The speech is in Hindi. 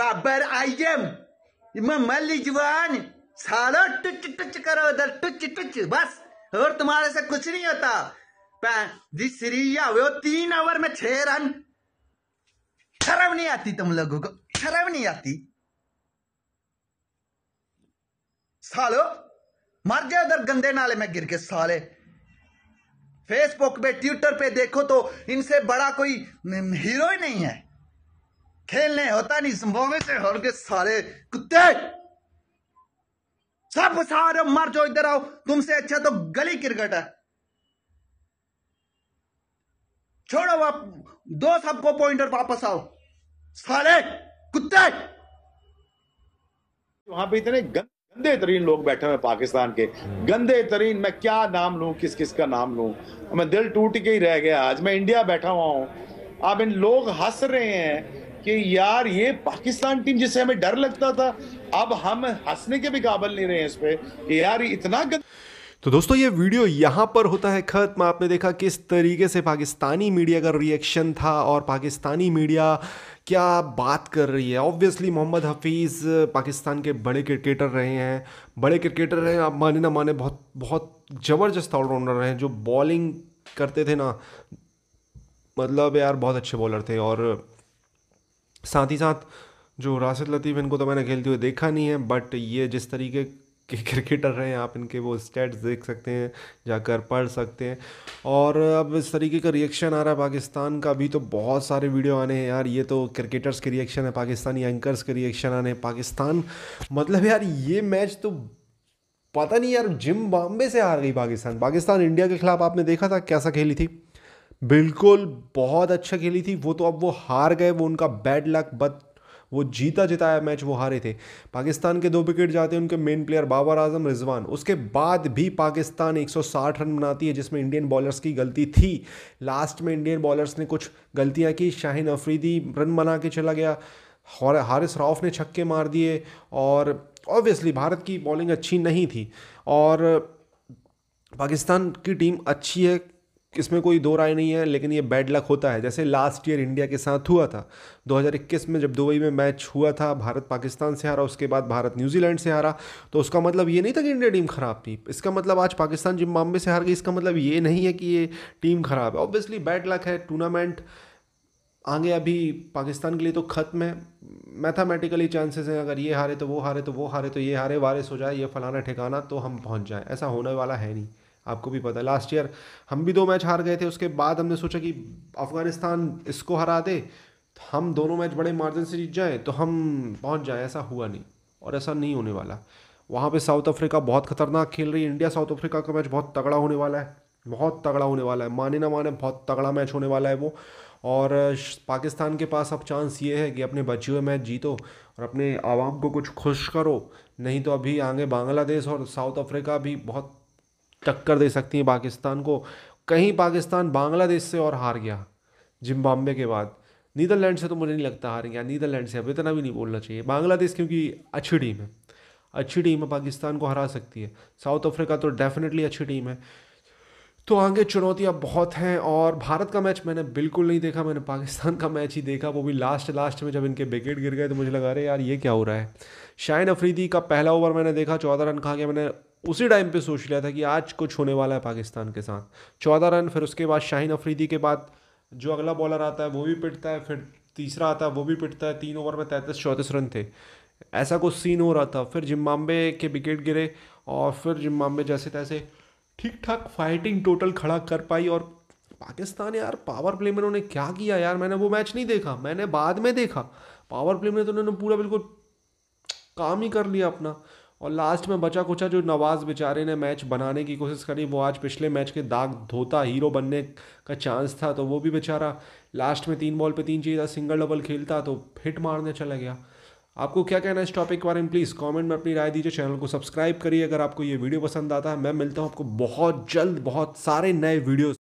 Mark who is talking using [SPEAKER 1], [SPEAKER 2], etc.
[SPEAKER 1] बाबर आई एम मल्ली जवान सालो टच टच करो इधर टच टच बस और तुम्हारे से कुछ नहीं होता जी सीरिया वो तीन ओवर में छह रन शर्म नहीं आती तुम लोगों को शर्म नहीं आती सालो मर जाए उधर गंदे नाले में गिर के साले फेसबुक पे ट्विटर पे देखो तो इनसे बड़ा कोई हीरो हम्म, ही नहीं है खेलने होता नहीं संभव में से हर के सारे कुत्ते सब सारे मर जाओ इधर आओ तुमसे अच्छा तो गली क्रिकेट है छोड़ो आप दो सबको पॉइंटर वापस आओ सारे कुत्ते
[SPEAKER 2] वहां पे इतने गंदे तरीन लोग बैठे हुए पाकिस्तान के हम्म। गंदे तरीन मैं क्या नाम लू किस किस का नाम लू मैं दिल टूट के ही रह गया आज मैं इंडिया बैठा हुआ हूं अब इन लोग हंस रहे हैं कि यार ये पाकिस्तान टीम जिससे हमें डर लगता था अब हम हंसने के भी काबल नहीं रहे इस पे कि यार इतना गद... तो दोस्तों ये वीडियो यहाँ पर होता है ख़त्म आपने देखा किस तरीके से पाकिस्तानी मीडिया का रिएक्शन था और पाकिस्तानी मीडिया क्या बात कर रही है ऑब्वियसली मोहम्मद हफीज़ पाकिस्तान के बड़े क्रिकेटर रहे हैं बड़े क्रिकेटर रहे हैं आप माने ना माने बहुत बहुत ज़बरदस्त ऑलराउंडर रहे हैं जो बॉलिंग करते थे ना मतलब यार बहुत अच्छे बॉलर थे और साथ ही साथ जो राशिद लतीफ़ इनको तो मैंने खेलते हुए देखा नहीं है बट ये जिस तरीके के क्रिकेटर रहे हैं आप इनके वो स्टेट्स देख सकते हैं जाकर पढ़ सकते हैं और अब इस तरीके का रिएक्शन आ रहा है पाकिस्तान का भी तो बहुत सारे वीडियो आने हैं यार ये तो क्रिकेटर्स के रिएक्शन है पाकिस्तानी एंकर्स के रिएक्शन आने हैं पाकिस्तान मतलब यार ये मैच तो पता नहीं यार जिम बॉम्बे से हार गई पाकिस्तान पाकिस्तान इंडिया के खिलाफ आपने देखा था कैसा खेली थी बिल्कुल बहुत अच्छा खेली थी वो तो अब वो हार गए वो उनका बैड लक बट वो जीता जिताया मैच वो हारे थे पाकिस्तान के दो विकेट जाते हैं उनके मेन प्लेयर बाबर आजम रिजवान उसके बाद भी पाकिस्तान 160 रन बनाती है जिसमें इंडियन बॉलर्स की गलती थी लास्ट में इंडियन बॉलर्स ने कुछ गलतियां की शाहिन अफरीदी रन बना के चला गया और हारिस राउफ ने छक्के मार दिए और ऑब्वियसली भारत की बॉलिंग अच्छी नहीं थी और पाकिस्तान की टीम अच्छी है इसमें कोई दो राय नहीं है लेकिन ये बैड लक होता है जैसे लास्ट ईयर इंडिया के साथ हुआ था 2021 में जब दुबई में मैच हुआ था भारत पाकिस्तान से हारा उसके बाद भारत न्यूजीलैंड से हारा तो उसका मतलब ये नहीं था कि इंडिया टीम ख़राब थी इसका मतलब आज पाकिस्तान जिम्बाब्वे से हार गई इसका मतलब ये नहीं है कि ये टीम ख़राब है ऑब्वियसली बैड लक है टूर्नामेंट आगे अभी पाकिस्तान के लिए तो ख़त्म है मैथमेटिकली चांसेस हैं अगर ये हारे तो वो हारे तो वो हारे तो ये हारे वारिस हो जाए ये फलाना ठिकाना तो हम पहुंच जाएं ऐसा होने वाला है नहीं आपको भी पता लास्ट ईयर हम भी दो मैच हार गए थे उसके बाद हमने सोचा कि अफगानिस्तान इसको हरा दे तो हम दोनों मैच बड़े मार्जिन से जीत जाएं तो हम पहुँच जाएं ऐसा हुआ नहीं और ऐसा नहीं होने वाला वहाँ पे साउथ अफ्रीका बहुत खतरनाक खेल रही है इंडिया साउथ अफ्रीका का मैच बहुत तगड़ा होने वाला है बहुत तगड़ा होने वाला है माने ना माने बहुत तगड़ा मैच होने वाला है वो और पाकिस्तान के पास अब चांस ये है कि अपने बचे हुए मैच जीतो और अपने आवाम को कुछ खुश करो नहीं तो अभी आगे बांग्लादेश और साउथ अफ्रीका भी बहुत टक्कर दे सकती हैं पाकिस्तान को कहीं पाकिस्तान बांग्लादेश से और हार गया जिम्बाब्वे के बाद नीदरलैंड से तो मुझे नहीं लगता हार गया नीदरलैंड से अब इतना भी नहीं बोलना चाहिए बांग्लादेश क्योंकि अच्छी टीम है अच्छी टीम है पाकिस्तान को हरा सकती है साउथ अफ्रीका तो डेफिनेटली अच्छी टीम है तो आगे चुनौतियाँ बहुत हैं और भारत का मैच मैंने बिल्कुल नहीं देखा मैंने पाकिस्तान का मैच ही देखा वो भी लास्ट लास्ट में जब इनके विकेट गिर गए तो मुझे लगा रहे यार ये क्या हो रहा है शाहन अफरीदी का पहला ओवर मैंने देखा चौदह रन खा गया मैंने उसी टाइम पे सोच लिया था कि आज कुछ होने वाला है पाकिस्तान के साथ चौदह रन फिर उसके बाद शाहीन अफरीदी के बाद जो अगला बॉलर आता है वो भी पिटता है फिर तीसरा आता है वो भी पिटता है तीन ओवर में तैंतीस चौंतीस रन थे ऐसा कुछ सीन हो रहा था फिर जिम्बाम्बे के विकेट गिरे और फिर जिम्बाम्बे जैसे तैसे ठीक ठाक फाइटिंग टोटल खड़ा कर पाई और पाकिस्तान यार पावर प्ले में उन्होंने क्या किया यार मैंने वो मैच नहीं देखा मैंने बाद में देखा पावर प्ले में तो उन्होंने पूरा बिल्कुल काम ही कर लिया अपना और लास्ट में बचा कुचा जो नवाज़ बेचारे ने मैच बनाने की कोशिश करी वो आज पिछले मैच के दाग धोता हीरो बनने का चांस था तो वो भी बेचारा लास्ट में तीन बॉल पे तीन चाहिए सिंगल डबल खेलता तो हिट मारने चला गया आपको क्या कहना है इस टॉपिक के बारे में प्लीज़ कमेंट में अपनी राय दीजिए चैनल को सब्सक्राइब करिए अगर आपको ये वीडियो पसंद आता है मैं मिलता हूँ आपको बहुत जल्द बहुत सारे नए वीडियोज़